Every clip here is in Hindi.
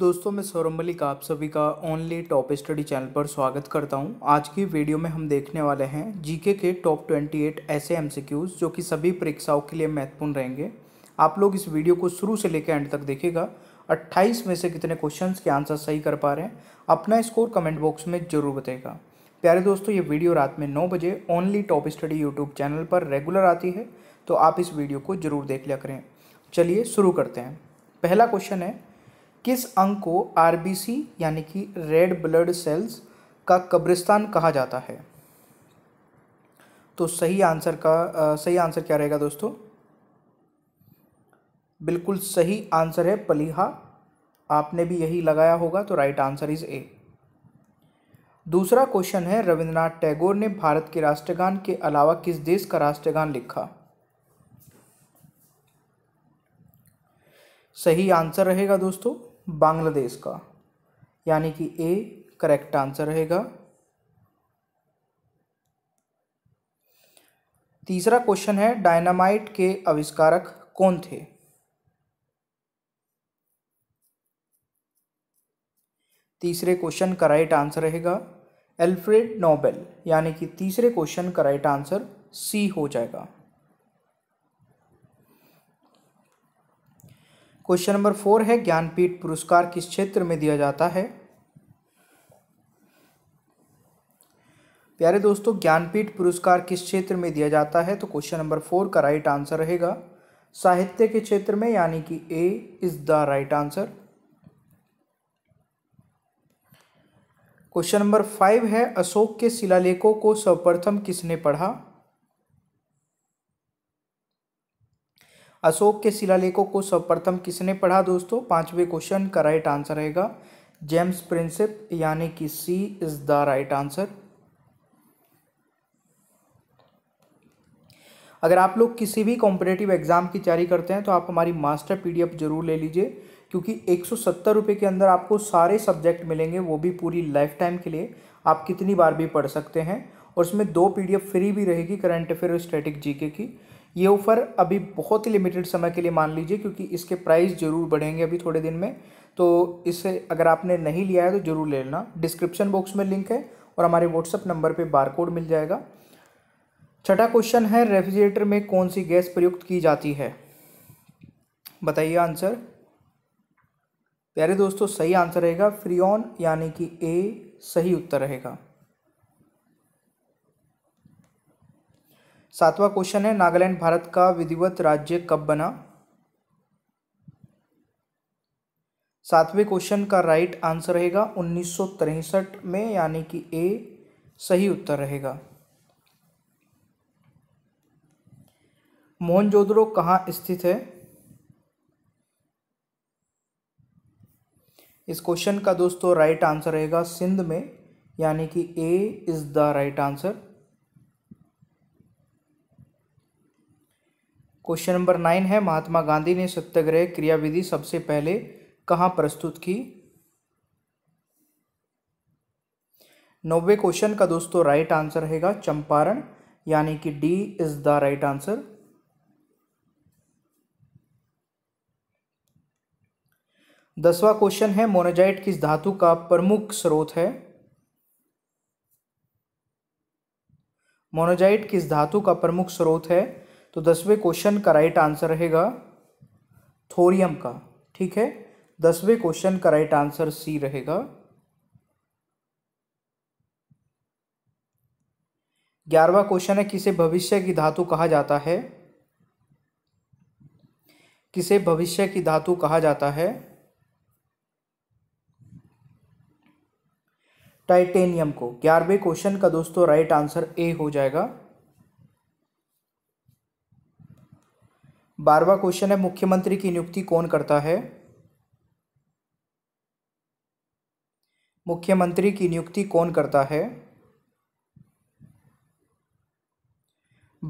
दोस्तों मैं सौरभ मलिक आप सभी का ओनली टॉप स्टडी चैनल पर स्वागत करता हूं आज की वीडियो में हम देखने वाले हैं जीके के टॉप 28 ऐसे एमसीक्यूज़ जो कि सभी परीक्षाओं के लिए महत्वपूर्ण रहेंगे आप लोग इस वीडियो को शुरू से लेकर एंड तक देखिएगा 28 में से कितने क्वेश्चन के आंसर सही कर पा रहे हैं अपना स्कोर कमेंट बॉक्स में जरूर बताएगा प्यारे दोस्तों ये वीडियो रात में नौ बजे Only top Study YouTube channel पर रेगुलर आती है तो आप इस वीडियो को ज़रूर देख लिया करें चलिए शुरू करते हैं पहला क्वेश्चन है किस अंग को आर यानी कि रेड ब्लड सेल्स का कब्रिस्तान कहा जाता है तो सही आंसर का आ, सही आंसर क्या रहेगा दोस्तों बिल्कुल सही आंसर है पलीहा आपने भी यही लगाया होगा तो राइट आंसर इज ए दूसरा क्वेश्चन है रविंद्रनाथ टैगोर ने भारत के राष्ट्रगान के अलावा किस देश का राष्ट्रगान लिखा सही आंसर रहेगा दोस्तों बांग्लादेश का यानी कि ए करेक्ट आंसर रहेगा तीसरा क्वेश्चन है डायनामाइट के आविष्कारक कौन थे तीसरे क्वेश्चन का राइट आंसर रहेगा एल्फ्रेड नोबेल यानी कि तीसरे क्वेश्चन का राइट आंसर सी हो जाएगा क्वेश्चन नंबर फोर है ज्ञानपीठ पुरस्कार किस क्षेत्र में दिया जाता है प्यारे दोस्तों ज्ञानपीठ पुरस्कार किस क्षेत्र में दिया जाता है तो क्वेश्चन नंबर फोर का राइट आंसर रहेगा साहित्य के क्षेत्र में यानी कि A is the right answer question number five है अशोक के शिलालेखों को सर्वप्रथम किसने पढ़ा अशोक के शिलालेखों को सर्वप्रथम किसने पढ़ा दोस्तों पांचवें क्वेश्चन का राइट आंसर रहेगा जेम्स प्रिंसिप यानी कि C is the right answer अगर आप लोग किसी भी कॉम्पिटेटिव एग्जाम की तैयारी करते हैं तो आप हमारी मास्टर पीडीएफ जरूर ले लीजिए क्योंकि एक सौ के अंदर आपको सारे सब्जेक्ट मिलेंगे वो भी पूरी लाइफ टाइम के लिए आप कितनी बार भी पढ़ सकते हैं और उसमें दो पीडीएफ फ्री भी रहेगी करंट अफेयर और स्टैटिक जीके की ये ऑफ़र अभी बहुत ही लिमिटेड समय के लिए मान लीजिए क्योंकि इसके प्राइस ज़रूर बढ़ेंगे अभी थोड़े दिन में तो इसे अगर आपने नहीं लिया है तो ज़रूर ले लेना डिस्क्रिप्शन बॉक्स में लिंक है और हमारे व्हाट्सअप नंबर पर बार मिल जाएगा छठा क्वेश्चन है रेफ्रिजरेटर में कौन सी गैस प्रयुक्त की जाती है बताइए आंसर प्यारे दोस्तों सही आंसर रहेगा फ्रियॉन यानी कि ए सही उत्तर रहेगा सातवां क्वेश्चन है नागालैंड भारत का विधिवत राज्य कब बना सातवें क्वेश्चन का राइट आंसर रहेगा उन्नीस में यानी कि ए सही उत्तर रहेगा मोहनजोदड़ो कहाँ स्थित है इस क्वेश्चन का दोस्तों राइट आंसर रहेगा सिंध में यानी कि A is the right answer question number nine है महात्मा गांधी ने सत्याग्रह क्रियाविधि सबसे पहले कहाँ प्रस्तुत की नौवे क्वेश्चन का दोस्तों राइट आंसर रहेगा चंपारण यानी कि D is the right answer दसवा क्वेश्चन है मोनोजाइट किस धातु का प्रमुख स्रोत है मोनोजाइट किस धातु का प्रमुख स्रोत है तो दसवें क्वेश्चन का राइट आंसर रहेगा थोरियम का ठीक है दसवें क्वेश्चन का राइट आंसर सी रहेगा ग्यारहवा क्वेश्चन है किसे भविष्य की धातु कहा जाता है किसे भविष्य की धातु कहा जाता है टाइटेनियम को ग्यारहवें क्वेश्चन का दोस्तों राइट आंसर ए हो जाएगा बारहवा क्वेश्चन है मुख्यमंत्री की नियुक्ति कौन करता है मुख्यमंत्री की नियुक्ति कौन करता है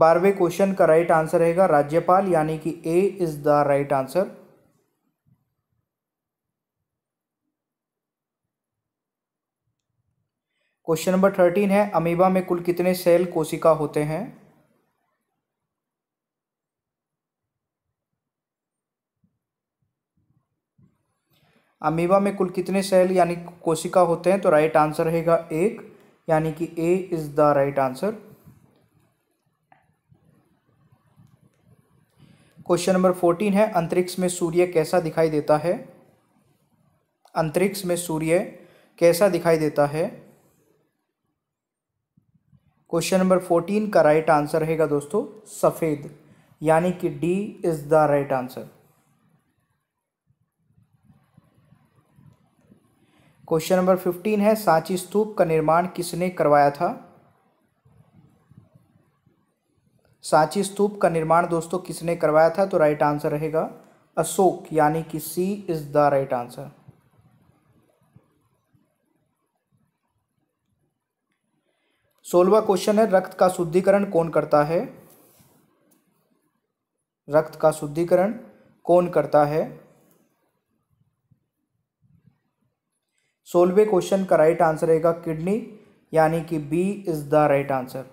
बारहवें क्वेश्चन का राइट आंसर रहेगा राज्यपाल यानी कि A is the right answer question number thirteen है अमीबा में कुल कितने सेल कोशिका होते हैं अमीबा में कुल कितने सेल यानी कोशिका होते हैं तो राइट आंसर रहेगा एक यानी कि A is the right answer question number fourteen है अंतरिक्ष में सूर्य कैसा दिखाई देता है अंतरिक्ष में सूर्य कैसा दिखाई देता है क्वेश्चन नंबर फोर्टीन का राइट आंसर रहेगा दोस्तों सफ़ेद यानी कि D is the right answer question number fifteen है सांची स्तूप का निर्माण किसने करवाया था सांची स्तूप का निर्माण दोस्तों किसने करवाया था तो राइट आंसर रहेगा अशोक यानी कि C is the right answer सोलवा क्वेश्चन है रक्त का शुद्धिकरण कौन करता है रक्त का शुद्धिकरण कौन करता है सोलवे क्वेश्चन का राइट आंसर रहेगा किडनी यानी कि B is the right answer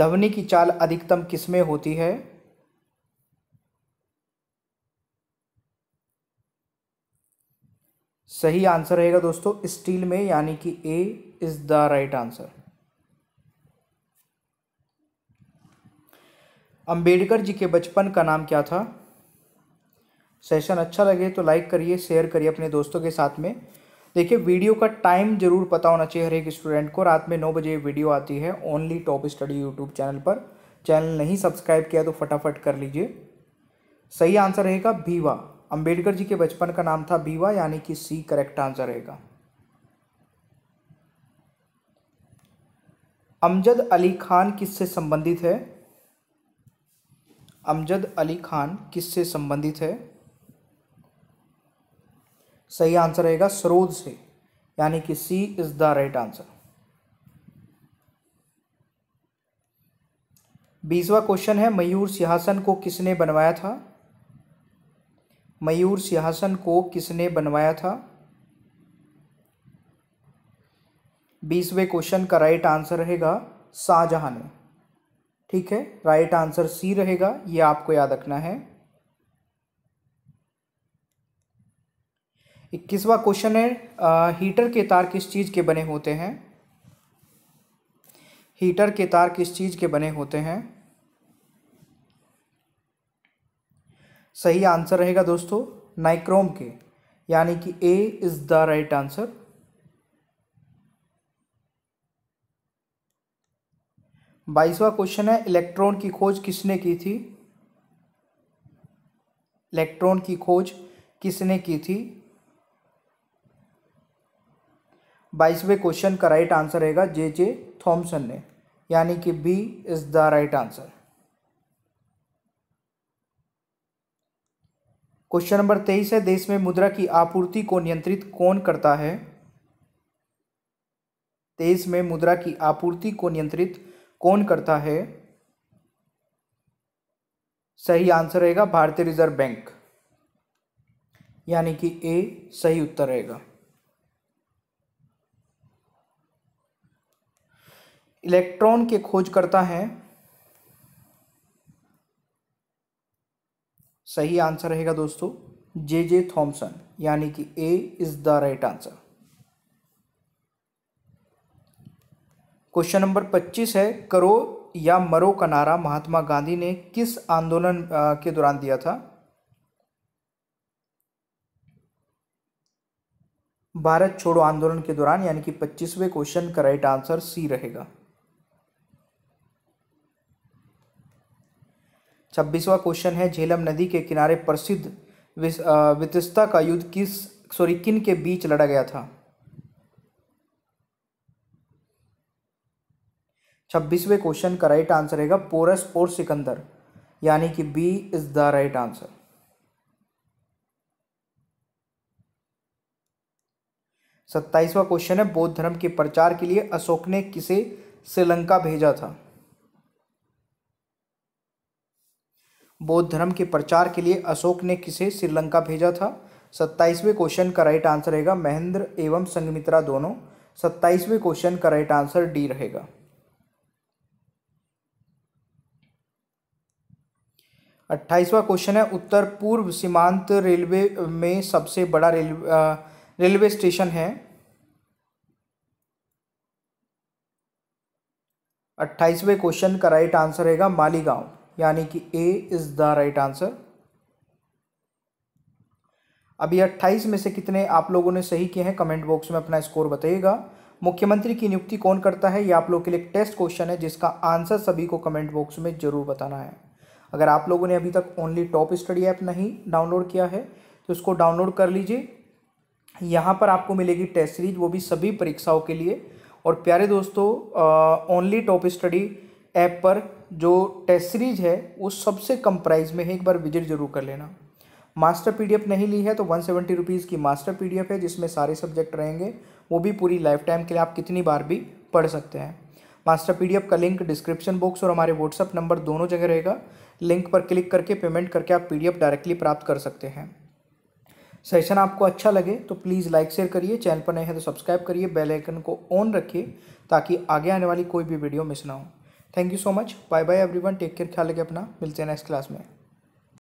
धवनी की चाल अधिकतम किसमें होती है सही आंसर रहेगा दोस्तों स्टील में यानी कि A is the right answer Ambedkar ji के बचपन का नाम क्या था सेशन अच्छा लगे तो लाइक करिए शेयर करिए अपने दोस्तों के साथ में देखिए वीडियो का टाइम जरूर पता होना चाहिए हर एक स्टूडेंट को रात में नौ बजे वीडियो आती है Only top Study YouTube channel पर चैनल नहीं सब्सक्राइब किया तो फटाफट कर लीजिए सही आंसर रहेगा भीवा अंबेडकर जी के बचपन का नाम था भीवा यानी कि सी करेक्ट आंसर रहेगा अमजद अली खान किससे संबंधित है अमजद अली खान किससे संबंधित है सही आंसर रहेगा स्रोत से यानी कि C is the right answer बीसवा क्वेश्चन है मयूर सिंहासन को किसने बनवाया था मयूर सिंहासन को किसने बनवाया था बीसवें क्वेश्चन का राइट आंसर रहेगा शाहजहां ने ठीक है राइट आंसर सी रहेगा ये आपको याद रखना है इक्कीसवा क्वेश्चन है हीटर के तार किस चीज़ के बने होते हैं हीटर के तार किस चीज़ के बने होते हैं सही आंसर रहेगा दोस्तों नाइक्रोम के यानी कि A is the right answer बाईसवा क्वेश्चन है इलेक्ट्रॉन की खोज किसने की थी इलेक्ट्रॉन की खोज किसने की थी बाईसवें क्वेश्चन का राइट आंसर रहेगा जे जे थॉम्सन ने यानी कि B is the right answer question number तेईस है देश में मुद्रा की आपूर्ति को नियंत्रित कौन करता है तेईस में मुद्रा की आपूर्ति को नियंत्रित कौन करता है सही आंसर रहेगा भारतीय रिजर्व बैंक यानी कि ए सही उत्तर रहेगा इलेक्ट्रॉन के खोजकर्ता हैं सही आंसर रहेगा दोस्तों जे जे थॉम्सन यानी कि A is the right answer question number 25 है करो या मरो का नारा महात्मा गांधी ने किस आंदोलन के दौरान दिया था भारत छोड़ो आंदोलन के दौरान यानी कि 25वें क्वेश्चन का राइट आंसर सी रहेगा छब्बीसवा क्वेश्चन है झेलम नदी के किनारे प्रसिद्ध वितस्ता का युद्ध किस सॉरी किन के बीच लड़ा गया था छब्बीसवें क्वेश्चन का राइट आंसर रहेगा पोरस और सिकंदर यानी कि B is the right answer सत्ताईसवा क्वेश्चन है बौद्ध धर्म के प्रचार के लिए अशोक ने किसे श्रीलंका भेजा था बौद्ध धर्म के प्रचार के लिए अशोक ने किसे श्रीलंका भेजा था सत्ताईसवें क्वेश्चन का राइट आंसर रहेगा महेंद्र एवं संगमित्रा दोनों सत्ताईसवें क्वेश्चन का राइट आंसर डी रहेगा अट्ठाईसवा क्वेश्चन है उत्तर पूर्व सीमांत रेलवे में सबसे बड़ा रेल रेलवे स्टेशन है अट्ठाईसवें क्वेश्चन का राइट आंसर रहेगा मालीगांव यानी कि A is the right answer अभी अट्ठाईस में से कितने आप लोगों ने सही किए हैं कमेंट बॉक्स में अपना स्कोर बताइएगा मुख्यमंत्री की नियुक्ति कौन करता है ये आप लोगों के लिए टेस्ट क्वेश्चन है जिसका आंसर सभी को कमेंट बॉक्स में ज़रूर बताना है अगर आप लोगों ने अभी तक ओनली टॉप स्टडी ऐप नहीं डाउनलोड किया है तो उसको डाउनलोड कर लीजिए यहाँ पर आपको मिलेगी टेस्ट सीरीज वो भी सभी परीक्षाओं के लिए और प्यारे दोस्तों ओनली टॉप स्टडी ऐप पर जो टेस्ट सीरीज है वो सबसे कम प्राइस में है एक बार विजिट जरूर कर लेना मास्टर पीडीएफ नहीं ली है तो वन सेवेंटी रुपीज़ की मास्टर पीडीएफ है जिसमें सारे सब्जेक्ट रहेंगे वो भी पूरी लाइफ टाइम के लिए आप कितनी बार भी पढ़ सकते हैं मास्टर पीडीएफ का लिंक डिस्क्रिप्शन बॉक्स और हमारे व्हाट्सअप नंबर दोनों जगह रहेगा लिंक पर क्लिक करके पेमेंट करके आप पी डायरेक्टली प्राप्त कर सकते हैं सेशन आपको अच्छा लगे तो प्लीज़ लाइक शेयर करिए चैनल पर नए हैं तो सब्सक्राइब करिए बेल आइकन को ऑन रखिए ताकि आगे आने वाली कोई भी वीडियो मिस ना हो thank you so much bye bye everyone take care ख्याल रखें अपना मिलते हैं नेक्स्ट क्लास में